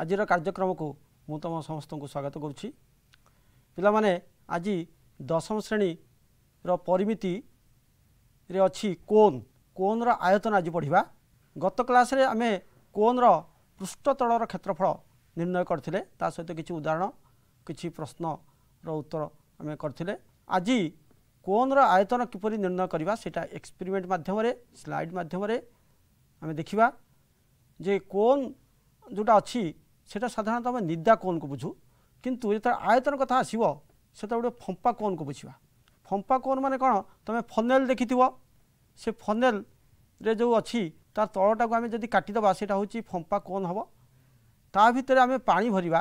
ଆଜିର କାର୍ଯ୍ୟକ୍ରମକୁ ମୁଁ ତୁମ ସମସ୍ତଙ୍କୁ ସ୍ୱାଗତ କରୁଛି ପିଲାମାନେ ଆଜି ଦଶମ ଶ୍ରେଣୀର ପରିମିତିରେ ଅଛି କୋନ୍ କୋନ୍ର ଆୟତନ ଆଜି ପଢ଼ିବା ଗତ କ୍ଲାସ୍ରେ ଆମେ କୋନ୍ର ପୃଷ୍ଠତଳର କ୍ଷେତ୍ରଫଳ ନିର୍ଣ୍ଣୟ କରିଥିଲେ ତା ସହିତ କିଛି ଉଦାହରଣ କିଛି ପ୍ରଶ୍ନର ଉତ୍ତର ଆମେ କରିଥିଲେ ଆଜି କୋନ୍ର ଆୟତନ କିପରି ନିର୍ଣ୍ଣୟ କରିବା ସେଇଟା ଏକ୍ସପେରିମେଣ୍ଟ ମାଧ୍ୟମରେ ସ୍ଲାଇଡ଼୍ ମାଧ୍ୟମରେ ଆମେ ଦେଖିବା ଯେ କୋନ୍ ଯେଉଁଟା ଅଛି সেটা সাধারণত আমি নিদা কোণকে বুঝু কিন্তু যেটা আয়তন কথা আসব সেটা গোটে ফম্পা কোণকে বুঝবা ফম্পা কোণ মানে কোণ তুমি ফনেল দেখিথিব সে ফনেলরে যে অছি তার তলটাকে আমি যদি কাটিদেবা সেটা হচ্ছে ফম্পা কোণ হব তা ভিতরে আমি পা ভরিবা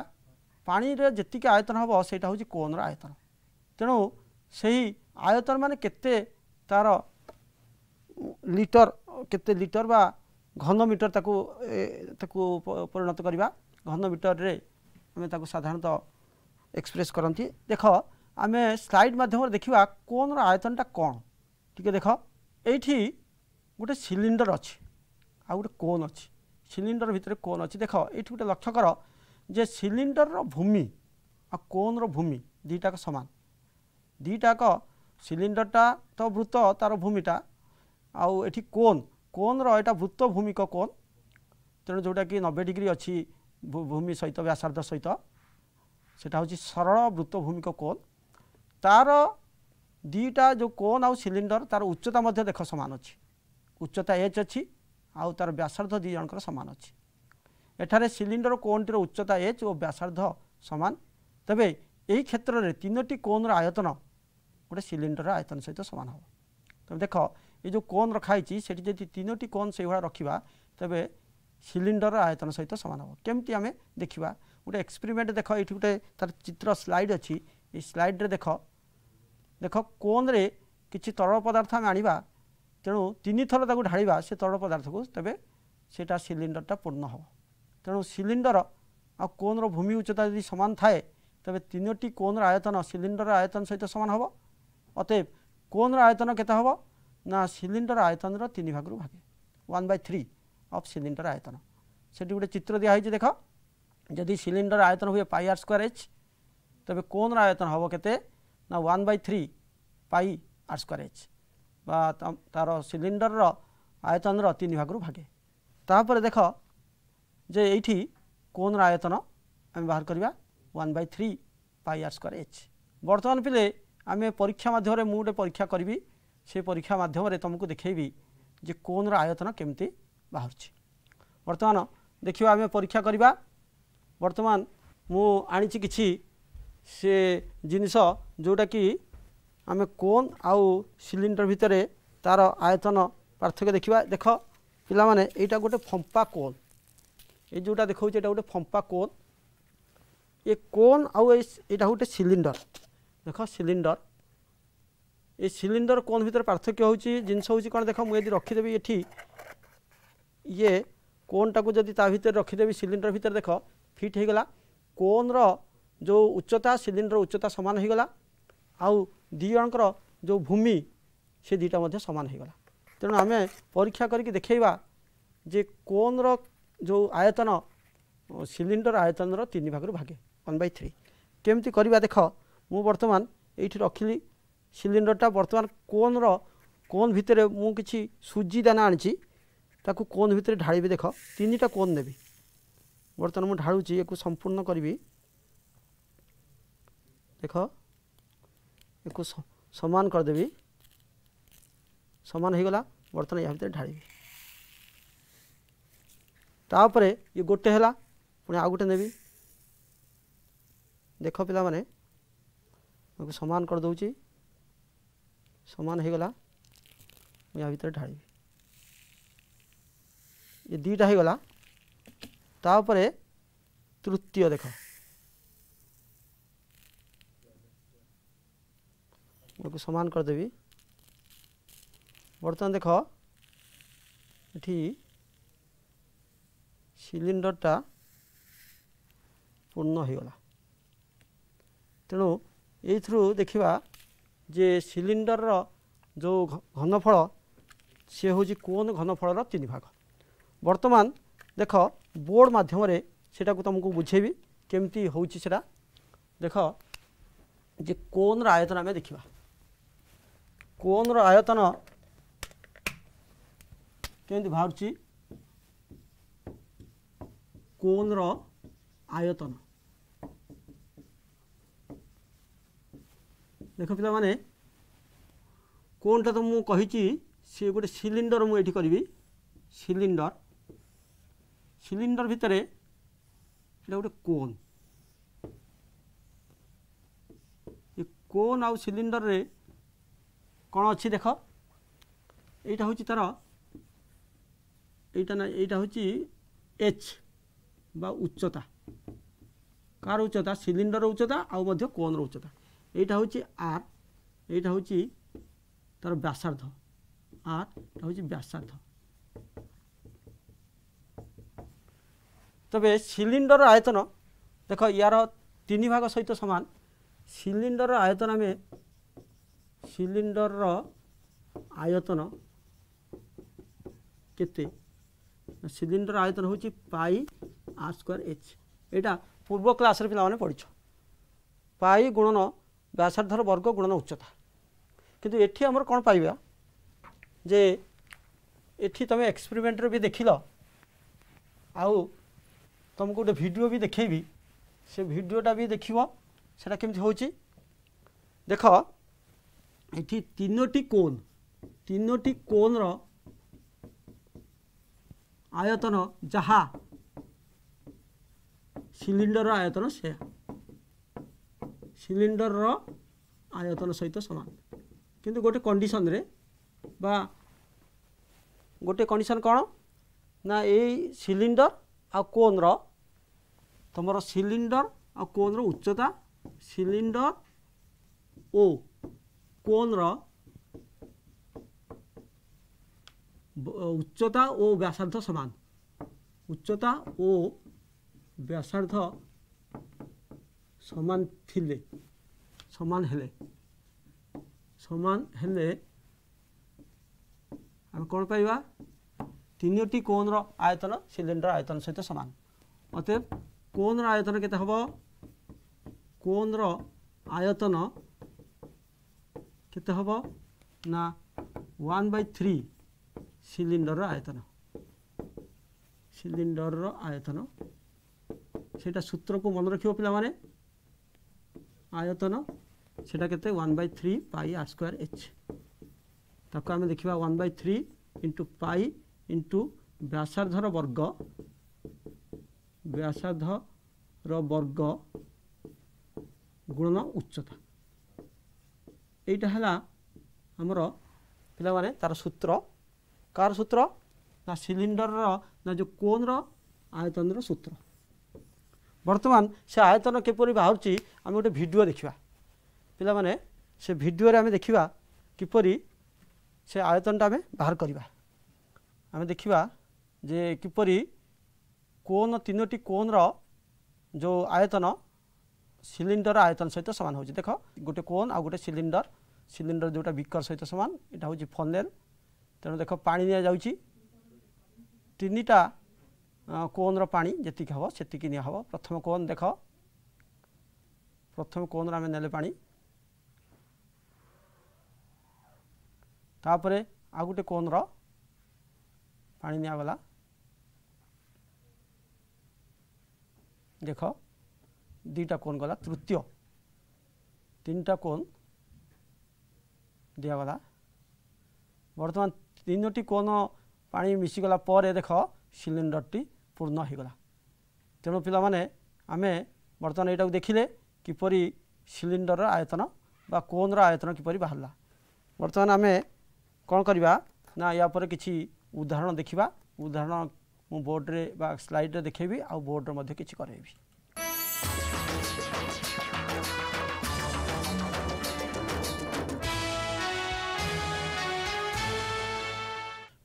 পাণিরে যেতিকি আয়তন হব সেটা হচ্ছে কোণর আয়তন তেণু সেই আয়তন মানে কেতে তার লিটর কেতে লিটর বা ঘনমিটর তাকে তাকে পরিণত করা ঘন ভিতরে আমি তাকে সাধারণত এক্সপ্রেস করতে দেখ আমি স্লাইড মাধ্যমে দেখা কোণর আয়তনটা কম টিকি দেখ এইটি গোটে সিলিন্ডর অছি আউ গোটে কোণ অছি সিলিন্ডর ভিতরে কোণ অছি দেখ এইটি গোটে লক্ষ্য কর যে সিলিন্ডরর ভূমি আর কোণর ভূমি দুইটাক সমান দুইটাক সিলিন্ডরটা তো বৃত্ত তার ভূমিটা আউ এটি কোণ কোণর এটা বৃত্ত ভূমিক কোণ তেমন যেটা কি নবে ডিগ্রি অছি ଭୂମି ସହିତ ବ୍ୟାସାର୍ଦ୍ଧ ସହିତ ସେଇଟା ହେଉଛି ସରଳ ବୃତ୍ତଭୂମିକ କୋନ୍ ତାର ଦୁଇଟା ଯେଉଁ କୋନ୍ ଆଉ ସିଲିଣ୍ଡର ତାର ଉଚ୍ଚତା ମଧ୍ୟ ଦେଖ ସମାନ ଅଛି ଉଚ୍ଚତା ଏଚ୍ ଅଛି ଆଉ ତାର ବ୍ୟାସାର୍ଦ୍ଧ ଦୁଇ ଜଣଙ୍କର ସମାନ ଅଛି ଏଠାରେ ସିଲିଣ୍ଡର କୋନ୍ଟିର ଉଚ୍ଚତା ଏଚ୍ ଓ ବ୍ୟାସାର୍ଦ୍ଧ ସମାନ ତେବେ ଏହି କ୍ଷେତ୍ରରେ ତିନୋଟି କୋନ୍ର ଆୟତନ ଗୋଟେ ସିଲିଣ୍ଡରର ଆୟତନ ସହିତ ସମାନ ହେବ ତେବେ ଦେଖ ଏ ଯେଉଁ କୋନ୍ ରଖାହେଇଛି ସେଠି ଯଦି ତିନୋଟି କୋନ୍ ସେଇଭଳିଆ ରଖିବା ତେବେ ସିଲିଣ୍ଡରର ଆୟତନ ସହିତ ସମାନ ହେବ କେମିତି ଆମେ ଦେଖିବା ଗୋଟେ ଏକ୍ସପେରିମେଣ୍ଟ ଦେଖ ଏଇଠି ଗୋଟେ ତା'ର ଚିତ୍ର ସ୍ଲାଇଡ଼ ଅଛି ଏଇ ସ୍ଲାଇଡ଼ରେ ଦେଖ ଦେଖ କୋନ୍ରେ କିଛି ତରଳ ପଦାର୍ଥ ଆମେ ଆଣିବା ତେଣୁ ତିନିଥର ତାକୁ ଢାଳିବା ସେ ତରଳ ପଦାର୍ଥକୁ ତେବେ ସେଇଟା ସିଲିଣ୍ଡରଟା ପୂର୍ଣ୍ଣ ହେବ ତେଣୁ ସିଲିଣ୍ଡର ଆଉ କୋନ୍ର ଭୂମି ଉଚ୍ଚତା ଯଦି ସମାନ ଥାଏ ତେବେ ତିନୋଟି କୋନ୍ର ଆୟତନ ସିଲିଣ୍ଡର ଆୟତନ ସହିତ ସମାନ ହେବ ଅତଏବ କୋନ୍ର ଆୟତନ କେତେ ହେବ ନା ସିଲିଣ୍ଡର ଆୟତନର ତିନି ଭାଗରୁ ଭାଗେ one by three of cylinder আয়তন সেটি গোটে চিত্র দিয়া হয়েছে দেখ যদি সিলিন্ডর আয়তন হুয়ে পাই আর স্কোয়ার এচ তবে কোনর আয়তন হব কেতে না one by three pi R square H বা তার সিলিন্ডরর আয়তনর তিন ভাগর ভাগে তাপরে দেখ যে এইটি কোনর আয়তন আমি বাহার করা one by three pi R square H বর্তমান পিলে আমি পরীক্ষা মাধ্যমে মু গোটে পরীক্ষা করবি সেই পরীক্ষা মাধ্যমে তোমাকে দেখেবি যে কোনর আয়তন কেমতি ବାହାରୁଛି ବର୍ତ୍ତମାନ ଦେଖିବା ଆମେ ପରୀକ୍ଷା କରିବା ବର୍ତ୍ତମାନ ମୁଁ ଆଣିଛି କିଛି ସେ ଜିନିଷ ଯେଉଁଟାକି ଆମେ କୋନ୍ ଆଉ ସିଲିଣ୍ଡର ଭିତରେ ତା'ର ଆୟତନ ପାର୍ଥକ୍ୟ ଦେଖିବା ଦେଖ ପିଲାମାନେ ଏଇଟା ଗୋଟେ ଫମ୍ପା କୋନ୍ ଏ ଯେଉଁଟା ଦେଖାଉଛି ଏଇଟା ଗୋଟେ ଫମ୍ପା କୋନ୍ ଏ କୋନ୍ ଆଉ ଏ ଏଇଟା ଗୋଟେ ସିଲିଣ୍ଡର ଦେଖ ସିଲିଣ୍ଡର ଏ ସିଲିଣ୍ଡର କୋନ୍ ଭିତରେ ପାର୍ଥକ୍ୟ ହେଉଛି ଜିନିଷ ହେଉଛି କ'ଣ ଦେଖ ମୁଁ ଯଦି ରଖିଦେବି ଏଠି ଇଏ କୋନ୍ଟାକୁ ଯଦି ତା ଭିତରେ ରଖିଦେବି ସିଲିଣ୍ଡର ଭିତରେ ଦେଖ ଫିଟ୍ ହୋଇଗଲା କୋନ୍ର ଯେଉଁ ଉଚ୍ଚତା ସିଲିଣ୍ଡର ଉଚ୍ଚତା ସମାନ ହୋଇଗଲା ଆଉ ଦୁଇ ଜଣଙ୍କର ଯେଉଁ ଭୂମି ସେ ଦୁଇଟା ମଧ୍ୟ ସମାନ ହୋଇଗଲା ତେଣୁ ଆମେ ପରୀକ୍ଷା କରିକି ଦେଖାଇବା ଯେ କୋନ୍ର ଯେଉଁ ଆୟତନ ସିଲିଣ୍ଡର ଆୟତନର ତିନି ଭାଗରୁ ଭାଗେ ୱାନ୍ ବାଇ ଥ୍ରୀ କେମିତି କରିବା ଦେଖ ମୁଁ ବର୍ତ୍ତମାନ ଏଇଠି ରଖିଲି ସିଲିଣ୍ଡରଟା ବର୍ତ୍ତମାନ କୋନ୍ର କୋନ୍ ଭିତରେ ମୁଁ କିଛି ସୁଜି ଦାନା ଆଣିଛି ताकु कोन भितर ढाळीबे देखो तीनटा कोन देबी वर्तमान मु ढाळू छी एकु संपूर्ण करबी देखो एकु समान कर देबी समान हे गला वर्तमान या भितर ढाळीबे ता परे ये गोटे हला पुने आ गोटे देबी देखो पिला माने समान कर दउ छी समान हे गला या भितर ढाळीबे ये दुईटा हो गला तापर तृतीय देख को सामान करदेवि बर्तमान देख ये सिलिंडरटा पूर्ण हो गला तेणु यूर देखा जे सिलिंडर जो घनफल सी हूँ कौन घनफल तीन भाग বর্তমান দেখ বোর্ড মাধ্যমে সেটা তুমক বুঝেবি কেমতি হচ্ছে সেটা দেখ যে কোনর আয়তন আমি দেখা কোনর আয়তন কেমতি বাহুছি কোনর আয়তন দেখ পিলা মানে কোনটা তো মু কহিছি সি গোটে সিলিন্ডর মু এটি করবি সিলিন্ডর সিলিন্ডর ভিতরে সেটা ଗୋଟେ କୋନ୍ ଏ କୋନ୍ ଆଉ ସିଲିଣ୍ଡରରେ କ'ଣ ଅଛି ଦେଖ ଏଇଟା ହେଉଛି ତା'ର ଏଇଟା ନା ଏଇଟା ହେଉଛି ଏଚ୍ ବା ଉଚ୍ଚତା କାହାର ଉଚ୍ଚତା ସିଲିଣ୍ଡର ଉଚ୍ଚତା ଆଉ ମଧ୍ୟ କୋନ୍ର ଉଚ୍ଚତା ଏଇଟା ହେଉଛି ଆର୍ ଏଇଟା ହେଉଛି ତା'ର ବ୍ୟାସାର୍ଦ୍ଧ ଆର୍ ଏଇଟା ହେଉଛି ବ୍ୟାସାର୍ଦ୍ଧ ତେବେ ସିଲିଣ୍ଡର ଆୟତନ ଦେଖ ଏହାର ତିନି ଭାଗ ସହିତ ସମାନ ସିଲିଣ୍ଡର ଆୟତନ ଆମେ ସିଲିଣ୍ଡରର ଆୟତନ କେତେ ସିଲିଣ୍ଡର ଆୟତନ ହେଉଛି ପାଇ ଆର୍ ସ୍କୋୟାର ଏଚ୍ ଏଇଟା ପୂର୍ବ କ୍ଲାସ୍ରେ ପିଲାମାନେ ପଢ଼ିଛ ପାଇ ଗୁଣନ ବ୍ୟାସାର୍ଦ୍ଧର ବର୍ଗ ଗୁଣନ ଉଚ୍ଚତା କିନ୍ତୁ ଏଠି ଆମର କ'ଣ ପାଇବା ଯେ ଏଠି ତୁମେ ଏକ୍ସପେରିମେଣ୍ଟରେ ବି ଦେଖିଲ ଆଉ तुमको गोटे भिडियो भी देखेबी से भिडियोटा भी देख সেটা কেমতি হচ্ছে দেখ এটি তিনোটি কোণ তিনোটি কোণর আয়তন যাহা সিলিন্ডর আয়তন সে সিলিন্ডর আয়তন সহিত সমান কিন্তু গোটে কন্ডিশন রে বা গোটে কন্ডিশন কোণ না এই সিলিন্ডর আর কোণর ତୁମର ସିଲିଣ୍ଡର ଆଉ କୋନ୍ର ଉଚ୍ଚତା ସିଲିଣ୍ଡର ଓ କୋନ୍ର ଉଚ୍ଚତା ଓ ବ୍ୟାସାର୍ଦ୍ଧ ସମାନ ଉଚ୍ଚତା ଓ ବ୍ୟାସାର୍ଦ୍ଧ ସମାନ ଥିଲେ ସମାନ ହେଲେ ସମାନ ହେଲେ ଆମେ କ'ଣ ପାଇବା ତିନୋଟି କୋନ୍ର ଆୟତନ ସିଲିଣ୍ଡର ଆୟତନ ସହିତ ସମାନ ଅତେ কোণৰ আয়তন কেতিয়া হ'ব কোণৰ আয়তন কেতিয়া হ'ব না ওৱান বাই থ্ৰী চিলিণ্ডাৰৰ আয়তন চিলিণ্ডাৰৰ আয়তন সেইটা সূত্ৰক মনত ৰখিব পিলা মানে আয়তন সেইটা কেতিয়া one by three pi R square H তাক আমি দেখিবা one by three into pi into ব্যাসাৰ্ধৰ বৰ্গ ବ୍ୟାସାର୍ଦ୍ଧର ବର୍ଗ ଗୁଣନ ଉଚ୍ଚତା ଏଇଟା ହେଲା ଆମର ପିଲାମାନେ ତାର ସୂତ୍ର କାହାର ସୂତ୍ର ନା ସିଲିଣ୍ଡରର ନା ଯେଉଁ କୋନ୍ର ଆୟତନର ସୂତ୍ର ବର୍ତ୍ତମାନ ସେ ଆୟତନ କିପରି ବାହାରୁଛି ଆମେ ଗୋଟେ ଭିଡ଼ିଓ ଦେଖିବା ପିଲାମାନେ ସେ ଭିଡ଼ିଓରେ ଆମେ ଦେଖିବା କିପରି ସେ ଆୟତନଟା ଆମେ ବାହାର କରିବା ଆମେ ଦେଖିବା ଯେ କିପରି কোন তিনোটি কোনর যে আয়তন সিলিন্ডর আয়তন সহিত সমান হচ্ছে দেখ গোটে কোন আউ গোটে সিলিন্ডর সিলিন্ডর যেটা বিকর সহিত সমান এটা হচ্ছে ফনেল তেমন দেখ পা নিয়ে তিনটা কোনর পা যেত হব সেত নিয়ে হব প্রথম কোন দেখ প্রথম কোনর আমি নেলে পা তাপরে আউ গোটে কোনর পা নিয়ে দেখ দুইটা কোণ গলা তৃতীয় তিনটা কোণ দিয়াগলা বর্তমান তিনটি কোণ পানি মিশিগলা পরে দেখ সিলিন্ডরটি পূর্ণ হয়েগলা তেমন পিলা মানে আমি বর্তমান এইটা দেখলে কিপর সিলিন্ডরের আয়তন বা কোণর আয়তন কিপর বাহারা বর্তমান আমি কম করা না ইয়াপরে কিছু উদাহরণ দেখা উদাহরণ ମୁଁ ବୋର୍ଡ଼ରେ ବା ସ୍ଲାଇଡ଼ରେ ଦେଖେଇବି ଆଉ ବୋର୍ଡ଼ର ମଧ୍ୟ କିଛି କରାଇବି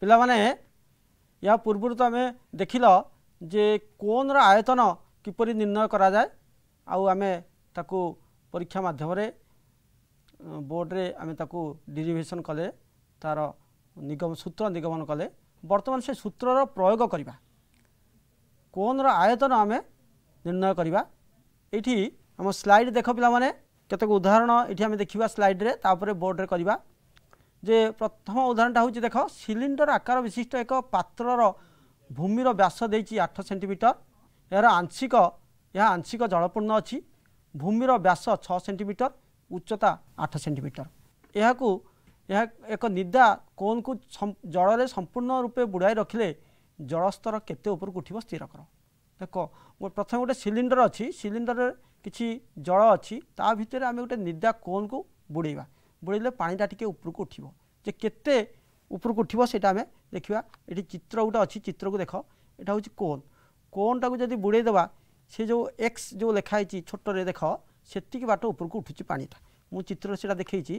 ପିଲାମାନେ ଏହା ପୂର୍ବରୁ ତ ଆମେ ଦେଖିଲ ଯେ କୋନ୍ର ଆୟତନ କିପରି ନିର୍ଣ୍ଣୟ କରାଯାଏ ଆଉ ଆମେ ତାକୁ ପରୀକ୍ଷା ମାଧ୍ୟମରେ ବୋର୍ଡ଼ରେ ଆମେ ତାକୁ ଡିରିଭେସନ୍ କଲେ ତାର ନିଗମ ସୂତ୍ର ନିଗମନ କଲେ ବର୍ତ୍ତମାନ ସେ ସୂତ୍ରର ପ୍ରୟୋଗ କରିବା କୋନ୍ର ଆୟତନ ଆମେ ନିର୍ଣ୍ଣୟ କରିବା ଏଇଠି ଆମ ସ୍ଲାଇଡ଼୍ ଦେଖ ପିଲାମାନେ କେତେକ ଉଦାହରଣ ଏଠି ଆମେ ଦେଖିବା ସ୍ଲାଇଡ଼୍ରେ ତାପରେ ବୋର୍ଡ଼ରେ କରିବା ଯେ ପ୍ରଥମ ଉଦାହରଣଟା ହେଉଛି ଦେଖ ସିଲିଣ୍ଡର ଆକାର ବିଶିଷ୍ଟ ଏକ ପାତ୍ରର ଭୂମିର ବ୍ୟାସ ଦେଇଛି ଆଠ ସେଣ୍ଟିମିଟର ଏହାର ଆଂଶିକ ଏହା ଆଂଶିକ ଜଳପୂର୍ଣ୍ଣ ଅଛି ଭୂମିର ବ୍ୟାସ ଛଅ ସେଣ୍ଟିମିଟର ଉଚ୍ଚତା ଆଠ ସେଣ୍ଟିମିଟର ଏହାକୁ ଏହା ଏକ ନିଦା କୋନ୍କୁ ଜଳରେ ସମ୍ପୂର୍ଣ୍ଣ ରୂପେ ବୁଡ଼ାଇ ରଖିଲେ ଜଳସ୍ତର କେତେ ଉପରକୁ ଉଠିବ ସ୍ଥିର କର ଦେଖ ପ୍ରଥମେ ଗୋଟେ ସିଲିଣ୍ଡର ଅଛି ସିଲିଣ୍ଡରରେ କିଛି ଜଳ ଅଛି ତା ଭିତରେ ଆମେ ଗୋଟେ ନିଦା କୋନ୍କୁ ବୁଡ଼େଇବା ବୁଡ଼େଇଲେ ପାଣିଟା ଟିକେ ଉପରକୁ ଉଠିବ ଯେ କେତେ ଉପରକୁ ଉଠିବ ସେଇଟା ଆମେ ଦେଖିବା ଏଠି ଚିତ୍ର ଗୋଟେ ଅଛି ଚିତ୍ରକୁ ଦେଖ ଏଇଟା ହେଉଛି କୋନ୍ କୋନ୍ଟାକୁ ଯଦି ବୁଡ଼େଇଦେବା ସେ ଯେଉଁ ଏକ୍ସ ଯେଉଁ ଲେଖା ହେଇଛି ଛୋଟରେ ଦେଖ ସେତିକି ବାଟ ଉପରକୁ ଉଠୁଛି ପାଣିଟା ମୁଁ ଚିତ୍ରରେ ସେଇଟା ଦେଖେଇଛି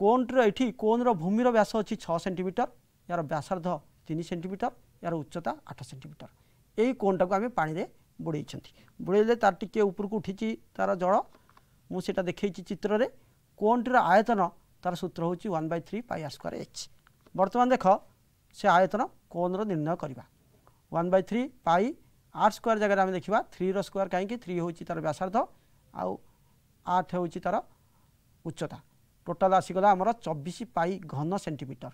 কোনটির এটি কোনর ভূমির ব্যাস অছি ছ সেটিমিটর ইয়ার ব্যাসার্ধ তিন সেটিমিটর ইয়ার উচ্চতা আট সেটিমিটর এই কোনটাকে আমি পাড়ে বুড়াইছেন বুড়াইলে তার টিকি উপরকু উঠিছি তার জল মু সেটা দেখেছি চিত্রের কোনটির আয়তন তার সূত্র হচ্ছে one by three pi R square H বর্তমান দেখ সে আয়তন কোনর নির্ণয় করা ওয়ান বাই থ্রি পাই আট স্কোয়ার জায়গায় আমি দেখা থ্রির স্কোয়ার কী থ্রি হচ্ছে তার ব্যাসার্ধ আউ আট হচ্ছে তার উচ্চতা টোটাল আসিগলা আমার চবিশ পাই ঘন সেটিমিটর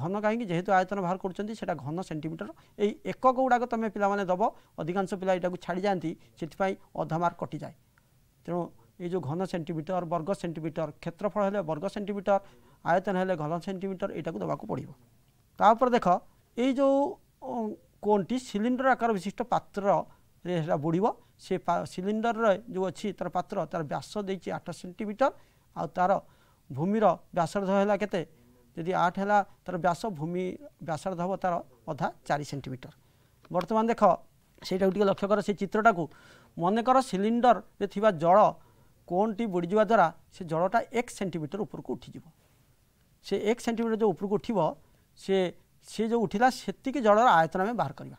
ঘন কাহি যেহেতু আয়তন বাহার করছেন সেটা ঘন সেটিমিটর এই একক গুড়াক তুমি পিলা মানে দেব অধিকাংশ পিলা এটা ছাড়ি যাতে সেপাই অধা মার্ক কটি যায় তেমন এই যে ঘন সেটিমিটর বর্গ সেটিমিটর ক্ষেত্রফল হলে বর্গ সেটিমিটর আয়তন হলে ঘন সেটিমিটর এইটা দেওয়া পড়ব তাপরে দেখ এই যে কোণটি সিলিন্ডর আকার বিশিষ্ট পাত্র সেটা বুড়ব সে সিলিন্ডর যে অছি তার পাত্র তার ব্যাস দিয়েছি আট সেটিমিটর আর তার ভূমির ব্যাসার্ধ হল কেতে যদি আট হল তার ব্যাস ভূমি ব্যাসার্ধ হব তার অধা চারি সেটিমিটর বর্তমান দেখ সেইটাকে টিকি লক্ষ্য কর সেই চিত্রটা মনে কর সিলিন্ডরের থাকা জল কোণটি বুড়ি বুড়িযা দ্বারা সে জলটা এক সেটিমিটর উপরক উঠিযোগ সে এক সেটিমিটর যে উপরক উঠব সে সে যে উঠিলা সেতিকি জলর আয়তন আমি বাহার করা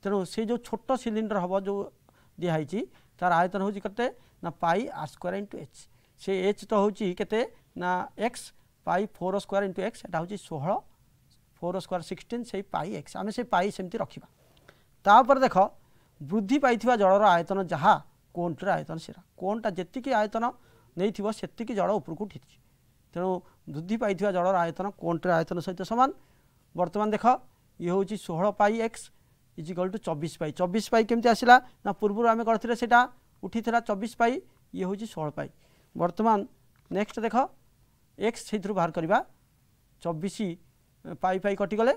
তেমন সে যে ছোট সিলিন্ডর হব যে দিয়া হয়েছি তার আয়তন হচ্ছে কত না pi R square into H সে এচ তো হচ্ছে কেতে না X pi four square into X এটা হচ্ছে ষোহল ফোর স্কোয়ার সিক্সটিন সেই পাই এক্স আমি সেই পাই সেমতি রাখবা তাপরে দেখ বৃদ্ধি পাই জলর আয়তন যা কোণটির আয়তন সেটা কোণটা যেতিকি আয়তন নেই সেতিকি জল উপরকু উঠিছে তেমন বৃদ্ধি পাই জলর আয়তন কোণটির আয়তন সহ সমান বর্তমান দেখ ইয়ে হচ্ছে ষোহল পাই এক্স ইজিকাল টু চব্বিশ পাই চব্বিশ পাই কেমতি আসলা না পূর্বর আমি করে সেটা উঠি চব্বিশ পাই ইয়ে হচ্ছে ষোহল পাই বর্তমান নেক্সট দেখ एक्स से बाहर करवा चबीस पाई पाई कटिगले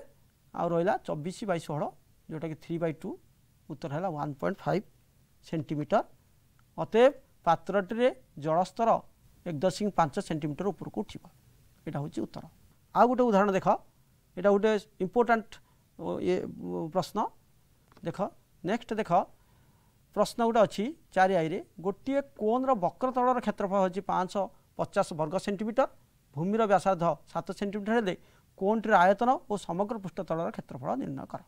आ रहा चबीश बैष हड़ जोटा कि थ्री बै टू उत्तर है वन पॉइंट फाइव सेमिटर अतए पत्रटी जलस्तर एक दशमिक पांच सेमिटर उपरको उठ यहाँ हूँ उत्तर आउ गोटे उदाहरण देख यटा गोटे इम्पोर्टाट ये प्रश्न देख नेक्स्ट देख प्रश्न गोटे अच्छी चारि आई रे गोटे कोन्र वक्रतर क्षेत्रफल हो पाँच पचास वर्ग सेमिटर ଭୂମିର ବ୍ୟାସାର୍ଧ ସାତ ସେଣ୍ଟିମିଟର ହେଲେ କୋଣଟିର ଆୟତନ ଓ ସମଗ୍ର ପୃଷ୍ଠତଳର କ୍ଷେତ୍ରଫଳ ନିର୍ଣ୍ଣୟ କର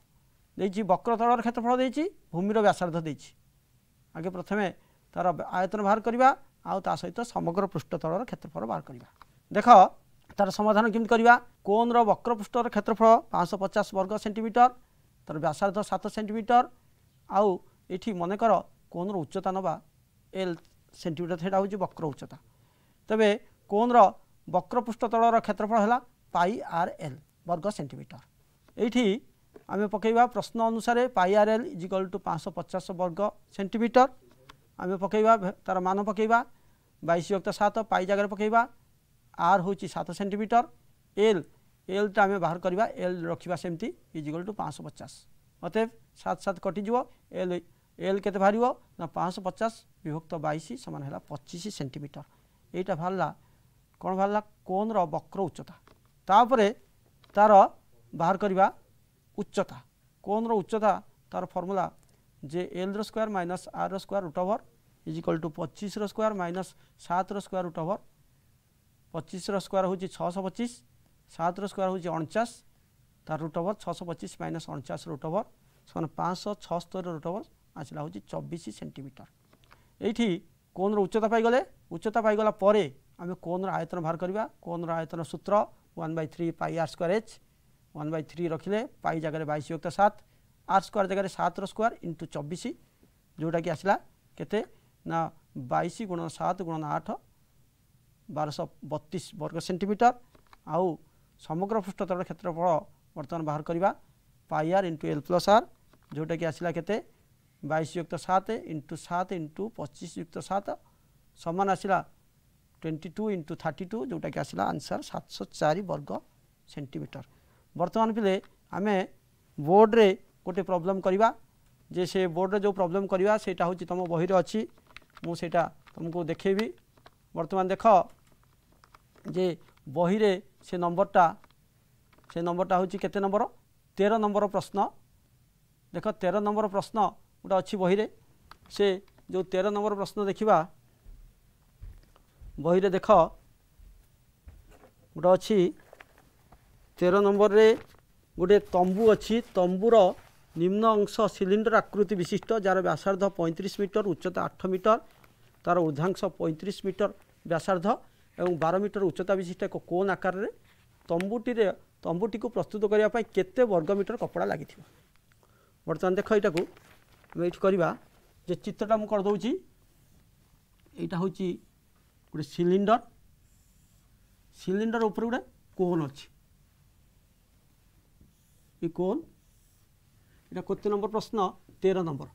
ଦେଇଛି ବକ୍ରତଳର କ୍ଷେତ୍ରଫଳ ଦେଇଛି ଭୂମିର ବ୍ୟାସାର୍ଧ ଦେଇଛି ଆଗେ ପ୍ରଥମେ ତା'ର ଆୟତନ ବାହାର କରିବା ଆଉ ତା ସହିତ ସମଗ୍ର ପୃଷ୍ଠତଳର କ୍ଷେତ୍ରଫଳ ବାହାର କରିବା ଦେଖ ତା'ର ସମାଧାନ କେମିତି କରିବା କୋନ୍ର ବକ୍ରପୃଷ୍ଠର କ୍ଷେତ୍ରଫଳ ପାଞ୍ଚଶହ ପଚାଶ ବର୍ଗ ସେଣ୍ଟିମିଟର ତା'ର ବ୍ୟାସାର୍ଧ ସାତ ସେଣ୍ଟିମିଟର ଆଉ ଏଠି ମନେକର କୋନ୍ର ଉଚ୍ଚତା ନେବା ଏଲ୍ ସେଣ୍ଟିମିଟର ସେଇଟା ହେଉଛି ବକ୍ର ଉଚ୍ଚତା ତେବେ କୋନ୍ର ବକ୍ରପୃଷ୍ଠ ତଳର କ୍ଷେତ୍ରଫଳ ହେଲା ପାଇ ଆର୍ ଏଲ୍ ବର୍ଗ ସେଣ୍ଟିମିଟର ଏଇଠି ଆମେ ପକାଇବା ପ୍ରଶ୍ନ ଅନୁସାରେ ପାଇ ଆର୍ ଏଲ୍ ଇଜିକାଲ୍ ଟୁ ପାଞ୍ଚଶହ ପଚାଶ ବର୍ଗ ସେଣ୍ଟିମିଟର ଆମେ ପକାଇବା ତା'ର ମାନ ପକାଇବା ବାଇଶ ଯୁକ୍ତ ସାତ ପାଇ ଜାଗାରେ ପକାଇବା ଆର୍ ହେଉଛି ସାତ ସେଣ୍ଟିମିଟର ଏଲ୍ ଏଲ୍ଟା ଆମେ ବାହାର କରିବା ଏଲ୍ ରଖିବା ସେମିତି ଇଜିକାଲ୍ ଟୁ ପାଞ୍ଚଶହ ପଚାଶ ଅତଏବ ସାତ ସାତ କଟିଯିବ ଏଲ୍ ଏଲ୍ କେତେ ବାହାରିବ ନା ପାଞ୍ଚଶହ ପଚାଶ ବିଭକ୍ତ ବାଇଶ ସମାନ ହେଲା ପଚିଶ ସେଣ୍ଟିମିଟର ଏଇଟା ବାହାରିଲା कौन बाहर कोन रक्र उच्चता तापर तार बाहर करवा उच्चता कोन रच्चता तार फर्मूला जे एल रोयर माइनस आर रोयर रुट ओवर इजिकल टू पचीस रोयर माइनस सात रोयर रुट ओवर पचीस रोयर हूँ छःश पचीस सात रोयर हूँ अणचास तार रुट ओवर छःश पचीस माइनस अणचास रुट ओवर से छस्तरी रुट ओवर आसला हूँ चबीश सेमिटर ये कोन रच्चता पाई उच्चता पाई आम कोन रयतन बाहर करवा कोन रयतन सूत्र one by three pi R square H one by three रखिले पाई जगार बैश युक्त सात आर स्क्वायर जगार सतर स्क्वायर इंटु चबीस जोटा कि आसला के बैश गुणन सात गुणन आठ बारश बतीस वर्ग सेमिटर आउ समग्र पृष्ठतल क्षेत्रफल बर्तमान बाहर करवा pi r into l plus r जोटा कि आसला के बैश युक्त सात इंटु सात इंटू पचिश युक्त सात समान आसला twenty two into thirty two ଯେଉଁଟାକି ଆସିଲା ଆନ୍ସର୍ ସାତଶହ ଚାରି ବର୍ଗ ସେଣ୍ଟିମିଟର ବର୍ତ୍ତମାନ ପିଲେ ଆମେ ବୋର୍ଡ଼ରେ ଗୋଟେ ପ୍ରୋବ୍ଲେମ୍ କରିବା ଯେ ସେ ବୋର୍ଡ଼ରେ ଯେଉଁ ପ୍ରୋବ୍ଲେମ୍ କରିବା ସେଇଟା ହେଉଛି ତୁମ ବହିରେ ଅଛି ମୁଁ ସେଇଟା ତୁମକୁ ଦେଖେଇବି ବର୍ତ୍ତମାନ ଦେଖ ଯେ ବହିରେ ସେ ନମ୍ବରଟା ସେ ନମ୍ବରଟା ହେଉଛି କେତେ ନମ୍ବର ତେର ନମ୍ବର ପ୍ରଶ୍ନ ଦେଖ ତେର ନମ୍ବର ପ୍ରଶ୍ନ ଗୋଟେ ଅଛି ବହିରେ ସେ ଯେଉଁ ତେର ନମ୍ବର ପ୍ରଶ୍ନ ଦେଖିବା ବହିରେ ଦେଖ ଗୋଟେ ଅଛି ତେର ନମ୍ବରରେ ଗୋଟିଏ ତମ୍ବୁ ଅଛି ତମ୍ବୁର ନିମ୍ନ ଅଂଶ ସିଲିଣ୍ଡର ଆକୃତି ବିଶିଷ୍ଟ ଯାହାର ବ୍ୟାସାର୍ଦ୍ଧ ପଇଁତିରିଶ ମିଟର ଉଚ୍ଚତା ଆଠ ମିଟର ତା'ର ଉର୍ଦ୍ଧାଂଶ ପଇଁତିରିଶ ମିଟର ବ୍ୟାସାର୍ଦ୍ଧ ଏବଂ ବାର ମିଟର ଉଚ୍ଚତା ବିଶିଷ୍ଟ ଏକ କୋନ୍ ଆକାରରେ ତମ୍ବୁଟିରେ ତମ୍ବୁଟିକୁ ପ୍ରସ୍ତୁତ କରିବା ପାଇଁ କେତେ ବର୍ଗ ମିଟର କପଡ଼ା ଲାଗିଥିବ ବର୍ତ୍ତମାନ ଦେଖ ଏଇଟାକୁ ଆମେ ଏଇଠି କରିବା ଯେ ଚିତ୍ରଟା ମୁଁ କରିଦେଉଛି ଏଇଟା ହେଉଛି গোটে ସିଲିଣ୍ଡର ସିଲିଣ୍ଡର ଉପରେ ଗୋଟେ କୋନ୍ ଅଛି ଏ କୋନ୍ ଏଇଟା କେତେ ନମ୍ବର ପ୍ରଶ୍ନ ତେର ନମ୍ବର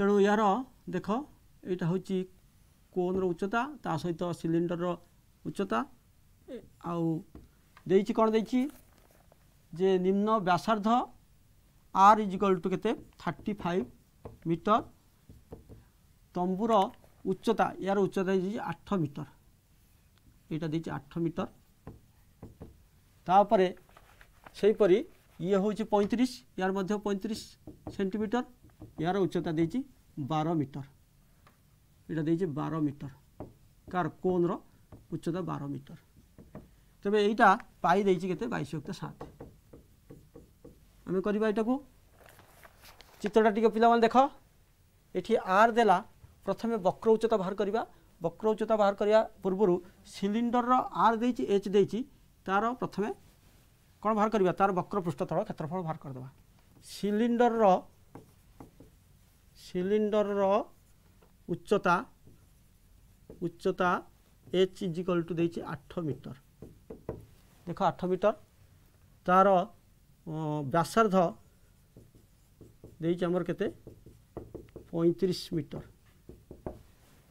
ତେଣୁ ଏହାର ଦେଖ ଏଇଟା ହେଉଛି କୋନ୍ର ଉଚ୍ଚତା ତା ସହିତ ସିଲିଣ୍ଡରର ଉଚ୍ଚତା ଆଉ ଦେଇଛି କ'ଣ ଦେଇଛି ଯେ ନିମ୍ନ ବ୍ୟାସାର୍ଦ୍ଧ ଆର୍ ଇଜ୍ ଇକ୍ୱାଲ୍ ଟୁ କେତେ ଥାର୍ଟି ଫାଇଭ୍ ମିଟର ତମ୍ବୁର উচ্চতা এর উচ্চতা দিয়েছি আঠ মিটর এটা দিয়েছি আঠ মিটর তাপরে সেইপরি ইয়ে হচ্ছে পঁয়ত্রিশ ইয়ার মধ্যে পঁয়ত্রিশ সেন্টিমিটর ইয়ার উচ্চতা দিয়েছি বারো মিটর এটা দিয়েছি বারো মিটর কার কোনর উচ্চতা বারো মিটর তবে এইটা পাই দিয়েছি কেতে বাইশ অক্ত সাত আমি করিবা এটাকে চিত্রটা টিকে পিলামানে দেখ এটি আর দেলা ପ୍ରଥମେ ବକ୍ର ଉଚ୍ଚତା ବାହାର କରିବା ବକ୍ର ଉଚ୍ଚତା ବାହାର କରିବା ପୂର୍ବରୁ ସିଲିଣ୍ଡରର ଆର୍ ଦେଇଛି ଏଚ୍ ଦେଇଛି ତା'ର ପ୍ରଥମେ କ'ଣ ବାହାର କରିବା ତା'ର ବକ୍ର ପୃଷ୍ଠତଳ କ୍ଷେତ୍ରଫଳ ବାହାର କରିଦେବା ସିଲିଣ୍ଡରର ସିଲିଣ୍ଡରର ଉଚ୍ଚତା ଉଚ୍ଚତା ଏଚ୍ ଇଜିକଲ୍ ଟୁ ଦେଇଛି ଆଠ ମିଟର ଦେଖ ଆଠ ମିଟର ତା'ର ବ୍ୟାସାର୍ଦ୍ଧ ଦେଇଛି ଆମର କେତେ ପଇଁତିରିଶ ମିଟର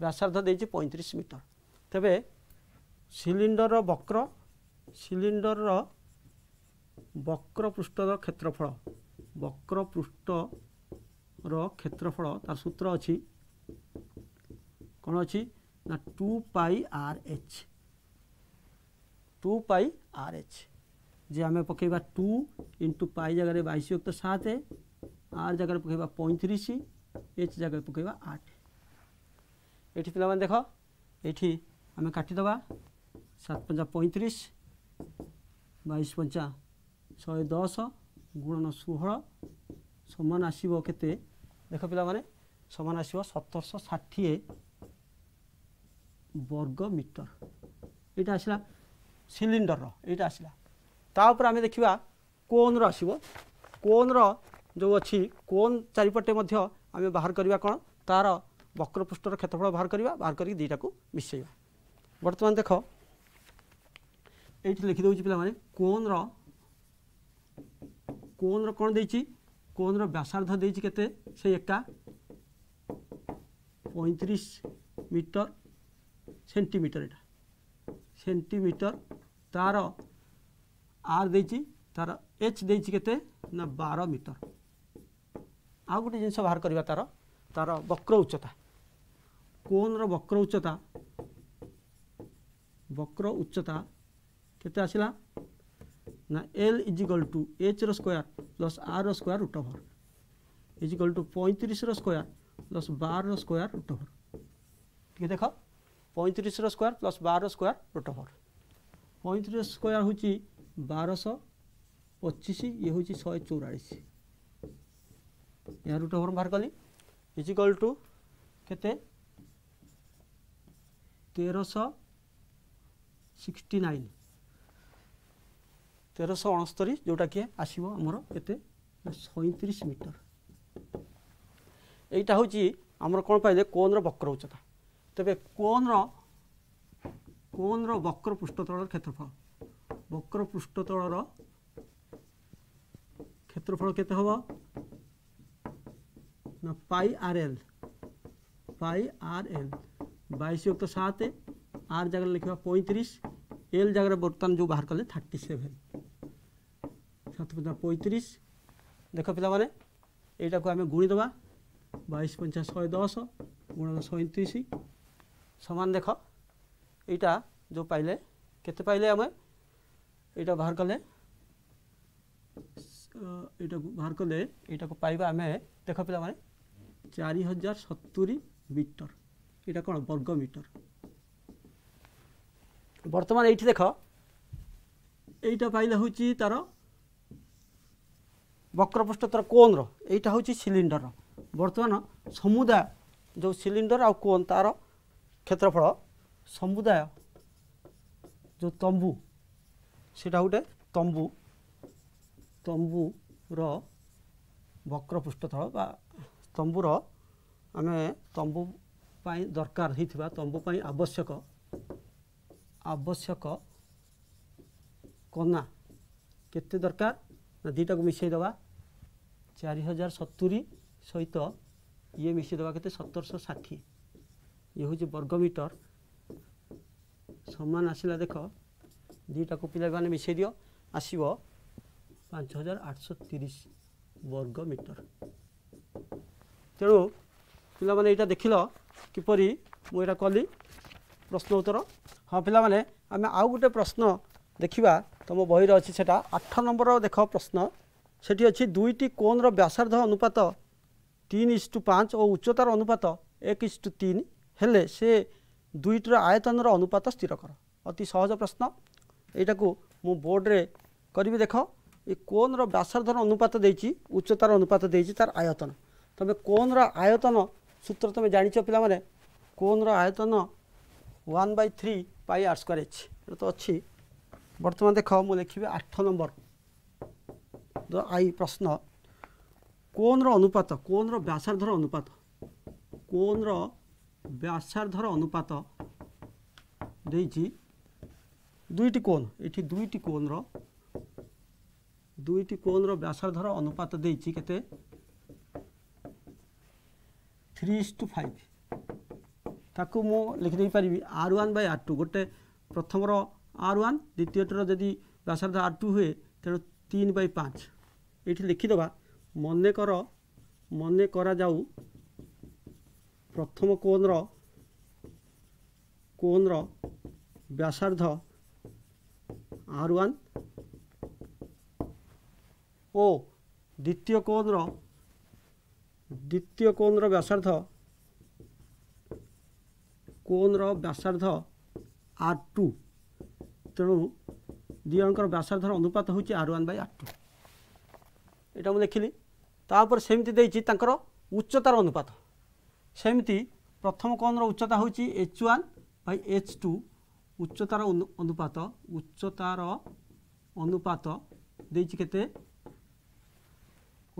ବ୍ୟାସାର୍ଦ୍ଧ ଦେଇଛି ପଇଁତିରିଶ ମିଟର ତେବେ ସିଲିଣ୍ଡରର ବକ୍ର ସିଲିଣ୍ଡରର ବକ୍ରପୃଷ୍ଠର କ୍ଷେତ୍ରଫଳ ବକ୍ରପୃଷ୍ଠର କ୍ଷେତ୍ରଫଳ ତାର ସୂତ୍ର ଅଛି କ'ଣ ଅଛି ନା ଟୁ ପାଇ ଆର୍ ଏଚ୍ ଟୁ ପାଇ ଆର୍ ଏଚ୍ ଯେ ଆମେ ପକାଇବା ଟୁ ଇଣ୍ଟୁ ପାଇ ଜାଗାରେ ବାଇଶ ଯୁକ୍ତ ସାତ ଆର୍ ଜାଗାରେ ପକାଇବା ପଇଁତିରିଶ ଏଚ୍ ଜାଗାରେ ପକାଇବା ଆଠ ଏଠି ପିଲାମାନେ ଦେଖ ଏଇଠି ଆମେ କାଟିଦେବା ସାତ ପଞ୍ଚା ପଇଁତିରିଶ ବାଇଶ ପଞ୍ଚା ଶହେ ଦଶ ଗୁଣନ ଷୋହଳ ସମାନ ଆସିବ କେତେ ଦେଖ ପିଲାମାନେ ସମାନ ଆସିବ ସତରଶହ ଷାଠିଏ ବର୍ଗ ମିଟର ଏଇଟା ଆସିଲା ସିଲିଣ୍ଡରର ଏଇଟା ଆସିଲା ତା ଉପରେ ଆମେ ଦେଖିବା କୋନ୍ର ଆସିବ କୋନ୍ର ଯେଉଁ ଅଛି କୋନ୍ ଚାରିପଟେ ମଧ୍ୟ ଆମେ ବାହାର କରିବା କ'ଣ ତା'ର ବକ୍ରପୃଷ୍ଠର କ୍ଷେତ୍ରଫଳ ବାହାର କରିବା ବାହାର କରିକି ଦୁଇଟାକୁ ମିଶାଇବା ବର୍ତ୍ତମାନ ଦେଖ ଏଇଠି ଲେଖିଦେଉଛି ପିଲାମାନେ କୋନ୍ର କୋନ୍ର କ'ଣ ଦେଇଛି କୋନ୍ର ବ୍ୟାସାର୍ଦ୍ଧ ଦେଇଛି କେତେ ସେ ଏକା ପଇଁତିରିଶ ମିଟର ସେଣ୍ଟିମିଟର ଏଇଟା ସେଣ୍ଟିମିଟର ତା'ର ଆର୍ ଦେଇଛି ତା'ର ଏଚ୍ ଦେଇଛି କେତେ ନା ବାର ମିଟର ଆଉ ଗୋଟେ ଜିନିଷ ବାହାର କରିବା ତା'ର ତା'ର ବକ୍ର ଉଚ୍ଚତା କୋନ୍ର ବକ୍ର ଉଚ୍ଚତା ବକ୍ର ଉଚ୍ଚତା କେତେ ଆସିଲା ନା ଏଲ୍ ଇଜିକଲ୍ ଟୁ ଏଚ୍ର ସ୍କୋୟାର୍ ପ୍ଲସ୍ ଆର୍ର square root over is equal to ପଇଁତିରିଶର ସ୍କୋୟାର୍ ପ୍ଲସ୍ ବାରର ସ୍କୋୟାର୍ ରୁଟ୍ ଓଭର୍ ଟିକେ ଦେଖ ପଇଁତିରିଶର ସ୍କୋୟାର୍ ପ୍ଲସ୍ ବାରର ସ୍କୋୟାର୍ ରୁଟ୍ ଓଭର୍ ପଇଁତିରିଶ ସ୍କୋୟାର୍ ହେଉଛି ବାରଶହ ପଚିଶ ଇଏ ହେଉଛି ଶହେ ଚଉରାଳିଶ ଏହା ରୁଟ୍ ଓଭର୍ ବାହାର କଲି इज इक्वल टू के तेरश सिक्सटी नाइन तेरश अणस्तरी जोटा किए आसमर के सैंतीस मीटर यहाँ हूँ आमर कौन पाइले कोन रक्र उच्चता तेरे कोन रोन रक्र पृष्ठतल क्षेत्रफल वक्र पृष्ठतल क्षेत्रफल के अपना pi r l pi r l बाईस योग सात आर जगह लिखा पैंतीस एल जगह बर्तमान जो बाहर कले थर्टी सेभेन सत पंचा पैंतीस देख पे यहाँ को आम गुणीदे बैश पंचा शहे दस गुण सैंतीस सामान देख यहाँ जो पाइले के आम यहाँ बाहर कले यहाँ बाहर कले यहाँ पाइबा आम देख पे ଚାରି ହଜାର ସତୁରୀ ମିଟର ଏଇଟା କ'ଣ ବର୍ଗ ମିଟର ବର୍ତ୍ତମାନ ଏଇଠି ଦେଖ ଏଇଟା ପାଇଲେ ହେଉଛି ତା'ର ବକ୍ରପୃଷ୍ଠ ତା'ର କୋନ୍ର ଏଇଟା ହେଉଛି ସିଲିଣ୍ଡର୍ର ବର୍ତ୍ତମାନ ସମୁଦାୟ ଯେଉଁ ସିଲିଣ୍ଡର୍ ଆଉ କୋନ୍ ତା'ର କ୍ଷେତ୍ରଫଳ ସମୁଦାୟ ଯେଉଁ ତମ୍ବୁ ସେଇଟା ଗୋଟେ ତମ୍ବୁ ତମ୍ବୁର ବକ୍ରପୃଷ୍ଠତଳ ବା ତମ୍ବୁର ଆମେ ତମ୍ବୁ ପାଇଁ ଦରକାର ହୋଇଥିବା ତମ୍ବୁ ପାଇଁ ଆବଶ୍ୟକ ଆବଶ୍ୟକ କନା କେତେ ଦରକାର ନା ଦୁଇଟାକୁ ମିଶାଇଦେବା ଚାରି ହଜାର ସତୁରି ସହିତ ଇଏ ମିଶାଇଦେବା କେତେ ସତରଶହ ଷାଠିଏ ଇଏ ହେଉଛି ବର୍ଗ ମିଟର ସମାନ ଆସିଲା ଦେଖ ଦୁଇଟାକୁ ପିଲାମାନେ ମିଶାଇ ଦିଅ ଆସିବ ପାଞ୍ଚ ହଜାର ଆଠଶହ ତିରିଶ ବର୍ଗ ମିଟର ତେଣୁ ପିଲାମାନେ ଏଇଟା ଦେଖିଲ କିପରି ମୁଁ ଏଇଟା କଲି ପ୍ରଶ୍ନ ଉତ୍ତର ହଁ ପିଲାମାନେ ଆମେ ଆଉ ଗୋଟେ ପ୍ରଶ୍ନ ଦେଖିବା ତୁମ ବହିରେ ଅଛି ସେଇଟା ଆଠ ନମ୍ବର ଦେଖ ପ୍ରଶ୍ନ ସେଠି ଅଛି ଦୁଇଟି କୋନ୍ର ବ୍ୟାସାର୍ଦ୍ଧ ଅନୁପାତ ତିନି ଇଞ୍ଚ ଟୁ ପାଞ୍ଚ ଓ ଉଚ୍ଚତାର ଅନୁପାତ ଏକ ଇଞ୍ଚ ଟୁ ତିନି ହେଲେ ସେ ଦୁଇଟିର ଆୟତନର ଅନୁପାତ ସ୍ଥିର କର ଅତି ସହଜ ପ୍ରଶ୍ନ ଏଇଟାକୁ ମୁଁ ବୋର୍ଡ଼ରେ କରିବି ଦେଖ ଏ କୋନ୍ର ବ୍ୟାସାର୍ଦ୍ଧର ଅନୁପାତ ଦେଇଛି ଉଚ୍ଚତାର ଅନୁପାତ ଦେଇଛି ତା'ର ଆୟତନ ତୁମେ କୋନ୍ର ଆୟତନ ସୂତ୍ର ତୁମେ ଜାଣିଛ ପିଲାମାନେ କୋନ୍ର ଆୟତନ ୱାନ୍ ବାଇ ଥ୍ରୀ ପାଇ ଆର୍ ସ୍କୋୟାର୍ ଏଚ୍ ଏଇଟା ତ ଅଛି ବର୍ତ୍ତମାନ ଦେଖ ମୁଁ ଲେଖିବି ଆଠ ନମ୍ବର ଆଇ ପ୍ରଶ୍ନ କୋନ୍ର ଅନୁପାତ କୋନ୍ର ବ୍ୟାସାର୍ଦ୍ଧର ଅନୁପାତ କୋନ୍ର ବ୍ୟାସାର୍ଦ୍ଧର ଅନୁପାତ ଦେଇଛି ଦୁଇଟି କୋନ୍ ଏଠି ଦୁଇଟି କୋନ୍ର ଦୁଇଟି କୋନ୍ର ବ୍ୟାସାର୍ଦ୍ଧର ଅନୁପାତ ଦେଇଛି କେତେ থ্রি ইস টু ফাইভ ତାକୁ ମୁଁ ଲେଖିଦେଇପାରିବି r one by r two ଗୋଟେ ପ୍ରଥମର ଆର୍ ୱାନ୍ ଦ୍ୱିତୀୟଟିର ଯଦି ବ୍ୟାସାର୍ଦ୍ଧ ଆର୍ ଟୁ ହୁଏ ତେଣୁ ତିନି ବାଇ ପାଞ୍ଚ ଏଇଠି ଲେଖିଦେବା ମନେକର ମନେ କରାଯାଉ ପ୍ରଥମ କୋନ୍ର କୋନ୍ର ବ୍ୟାସାର୍ଦ୍ଧ ଆର୍ ୱାନ୍ ଓ ଦ୍ୱିତୀୟ କୋନ୍ର দ্বিতীয় কোণর ব্যাসার্ধ কোণর ব্যাসার্ধ আর টু তেমন দুই জনকর ব্যাসার্ধর অনুপাত হচ্ছে r one by r two এটা মু লিখিলি তাপরে সেমতি দিয়েছি তাঁর উচ্চতার অনুপাত সেমতি প্রথম কোণর উচ্চতা হচ্ছে h one by h two উচ্চতার অনুপাত উচ্চতার অনুপাত দিয়েছি কেতে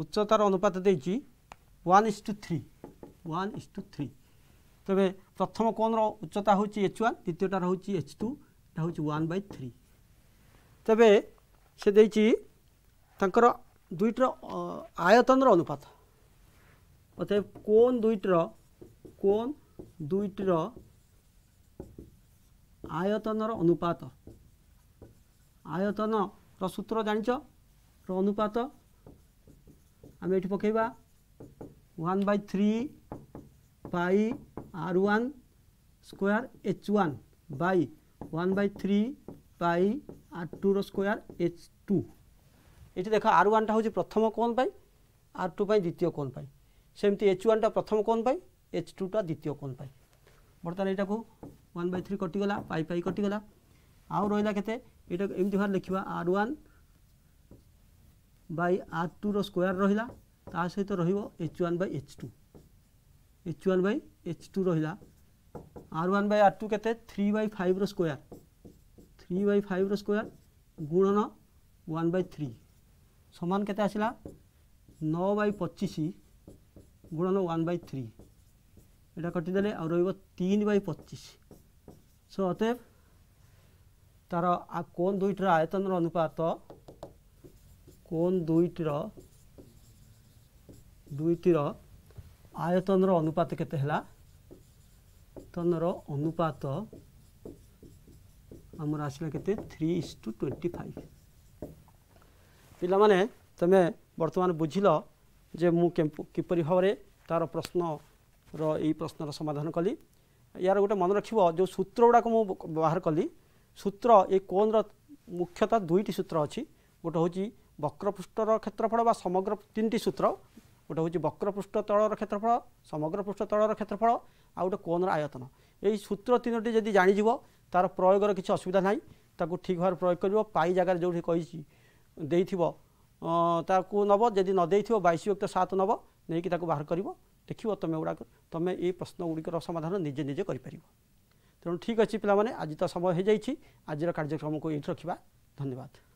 উচ্চতার অনুপাত দিয়েছি one is to three one is to three ତେବେ ପ୍ରଥମ କୋନ୍ର ଉଚ୍ଚତା ହେଉଛି ଏଚ୍ ୱାନ୍ ଦ୍ୱିତୀୟଟା ରହୁଛି ଏଚ୍ ଟୁ ଏଇଟା ହେଉଛି ୱାନ୍ ବାଇ ଥ୍ରୀ ତେବେ ସେ ଦେଇଛି ତାଙ୍କର ଦୁଇଟିର ଆୟତନର ଅନୁପାତ ଅତ କୋନ୍ ଦୁଇଟିର କୋନ୍ ଦୁଇଟିର ଆୟତନର ଅନୁପାତ ଆୟତନର ସୂତ୍ର ଜାଣିଛ ର ଅନୁପାତ ଆମେ ଏଠି ପକାଇବା one by three by r one square h one by one by three by আর টুর স্কোয়ার এইচ টু এটি দেখ আর ওয়ানটা হচ্ছে প্রথম কোণ পাই আর টু পাই দ্বিতীয় কোণ পাই সেমতি এইচ ওয়ানটা প্রথম কোণ পাই এইচ টুটা দ্বিতীয় কোণ পাই বর্তমানে এটাকে ওয়ান বাই থ্রি কটিগলা পাই পাই কটিগলা আউ রহিলা কেতে এটা এমতি ভাবে লিখবা আর ওয়ান বাই আর টুর স্কোয়ার রহিলা ता सहित रच ओन बच टू एच ओन बच टू रहा आर ओन बर टू के थ्री बै फाइव रोयार थ्री बै फाइव रोयार गुणन ओन ब्री सामान के आसला नौ बै पचिश गुणन ओन ब्री एटा कटिदे आ रन बै पचिश सो अतएव तार कौन दुईटर आयतन अनुपात कौन दुईटर ଦୁଇଟିର ଆୟତନର ଅନୁପାତ କେତେ ହେଲା ଆୟତନର ଅନୁପାତ ଆମର ଆସିଲା କେତେ ଥ୍ରୀ ଇସ୍ ଟୁ ଟ୍ୱେଣ୍ଟି ଫାଇଭ ପିଲାମାନେ ତୁମେ ବର୍ତ୍ତମାନ ବୁଝିଲ ଯେ ମୁଁ କିପରି ଭାବରେ ତା'ର ପ୍ରଶ୍ନର ଏଇ ପ୍ରଶ୍ନର ସମାଧାନ କଲି ୟାର ଗୋଟେ ମନେ ରଖିବ ଯେଉଁ ସୂତ୍ର ଗୁଡ଼ାକ ମୁଁ ବ୍ୟବହାର କଲି ସୂତ୍ର ଏଇ କୋନ୍ର ମୁଖ୍ୟତଃ ଦୁଇଟି ସୂତ୍ର ଅଛି ଗୋଟେ ହେଉଛି ବକ୍ରପୃଷ୍ଠର କ୍ଷେତ୍ରଫଳ ବା ସମଗ୍ର ତିନିଟି ସୂତ୍ର ଗୋଟେ ହେଉଛି ବକ୍ରପୃଷ୍ଠ ତଳର କ୍ଷେତ୍ରଫଳ ସମଗ୍ର ପୃଷ୍ଠ ତଳର କ୍ଷେତ୍ରଫଳ ଆଉ ଗୋଟେ କୋନର ଆୟତନ ଏହି ସୂତ୍ର ତିନୋଟି ଯଦି ଜାଣିଯିବ ତା'ର ପ୍ରୟୋଗର କିଛି ଅସୁବିଧା ନାହିଁ ତାକୁ ଠିକ୍ ଭାବରେ ପ୍ରୟୋଗ କରିବ ପାଇ ଜାଗାରେ ଯେଉଁଠି କହିଛି ଦେଇଥିବ ତାକୁ ନେବ ଯଦି ନ ଦେଇଥିବ ବାଇଶ ବ୍ୟକ୍ତ ସାତ ନେବ ନେଇକି ତାକୁ ବାହାର କରିବ ଦେଖିବ ତୁମେ ଗୁଡ଼ାକ ତୁମେ ଏଇ ପ୍ରଶ୍ନ ଗୁଡ଼ିକର ସମାଧାନ ନିଜେ ନିଜେ କରିପାରିବ ତେଣୁ ଠିକ୍ ଅଛି ପିଲାମାନେ ଆଜି ତ ସମୟ ହୋଇଯାଇଛି ଆଜିର କାର୍ଯ୍ୟକ୍ରମକୁ ଏଇଠି ରଖିବା ଧନ୍ୟବାଦ